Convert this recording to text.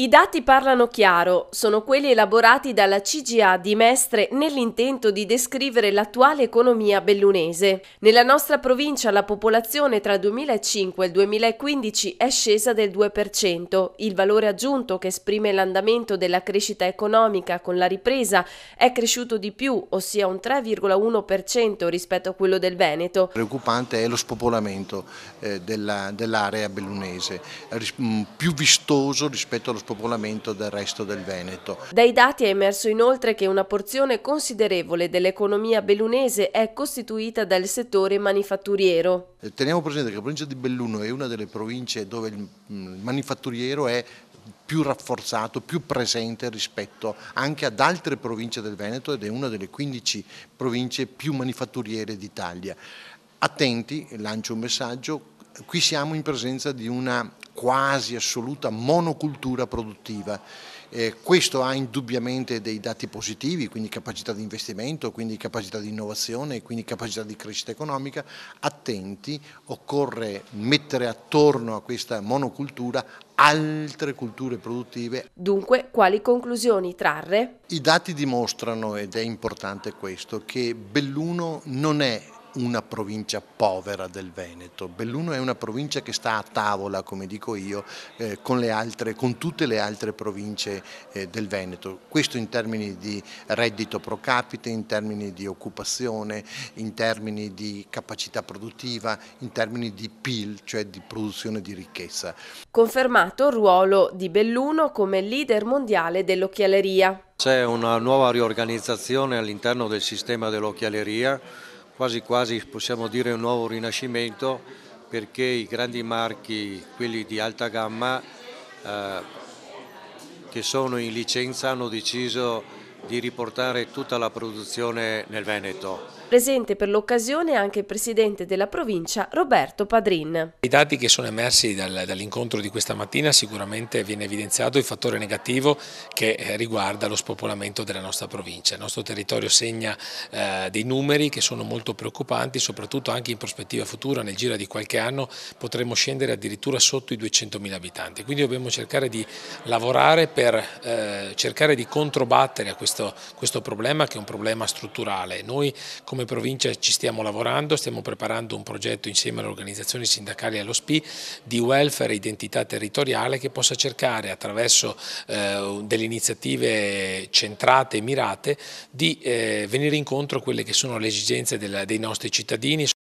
I dati parlano chiaro, sono quelli elaborati dalla CGA di Mestre nell'intento di descrivere l'attuale economia bellunese. Nella nostra provincia la popolazione tra il 2005 e il 2015 è scesa del 2%. Il valore aggiunto che esprime l'andamento della crescita economica con la ripresa è cresciuto di più, ossia un 3,1% rispetto a quello del Veneto. Preoccupante è lo spopolamento eh, dell'area bellunese, mm, più vistoso rispetto allo spopolamento spopolamento del resto del Veneto. Dai dati è emerso inoltre che una porzione considerevole dell'economia bellunese è costituita dal settore manifatturiero. Eh, teniamo presente che la provincia di Belluno è una delle province dove mm, il manifatturiero è più rafforzato, più presente rispetto anche ad altre province del Veneto ed è una delle 15 province più manifatturiere d'Italia. Attenti, lancio un messaggio, qui siamo in presenza di una quasi assoluta monocultura produttiva. Eh, questo ha indubbiamente dei dati positivi, quindi capacità di investimento, quindi capacità di innovazione, quindi capacità di crescita economica. Attenti, occorre mettere attorno a questa monocultura altre culture produttive. Dunque, quali conclusioni trarre? I dati dimostrano, ed è importante questo, che Belluno non è una provincia povera del Veneto. Belluno è una provincia che sta a tavola, come dico io, eh, con, altre, con, tutte le altre province eh, del Veneto. Questo in termini di reddito pro capite, in termini di occupazione, in termini di capacità produttiva, in termini di PIL, cioè di produzione di ricchezza. Confermato il ruolo di Belluno come leader mondiale dell'occhialeria. C'è una nuova riorganizzazione all'interno del sistema dell'occhialeria quasi quasi possiamo dire un nuovo rinascimento perché i grandi marchi, quelli di alta gamma, eh, che sono in licenza hanno deciso di riportare tutta la produzione nel Veneto. Presente per l'occasione anche il presidente della provincia Roberto Padrin. I dati che sono emersi dall'incontro di questa mattina sicuramente viene evidenziato il fattore negativo che eh, riguarda lo spopolamento della nostra provincia. Il nostro territorio segna eh, dei numeri che sono molto preoccupanti, soprattutto anche in prospettiva futura, nel giro di qualche anno potremo scendere addirittura sotto i 200.000 abitanti. Quindi dobbiamo cercare di lavorare per eh, cercare di controbattere a questo questo, questo, problema che è un problema strutturale. Noi come provincia ci stiamo lavorando, stiamo preparando un progetto insieme alle organizzazioni sindacali e allo SPI di welfare e identità territoriale che possa cercare attraverso eh, delle iniziative centrate e mirate di eh, venire incontro a quelle che sono le esigenze della, dei nostri cittadini.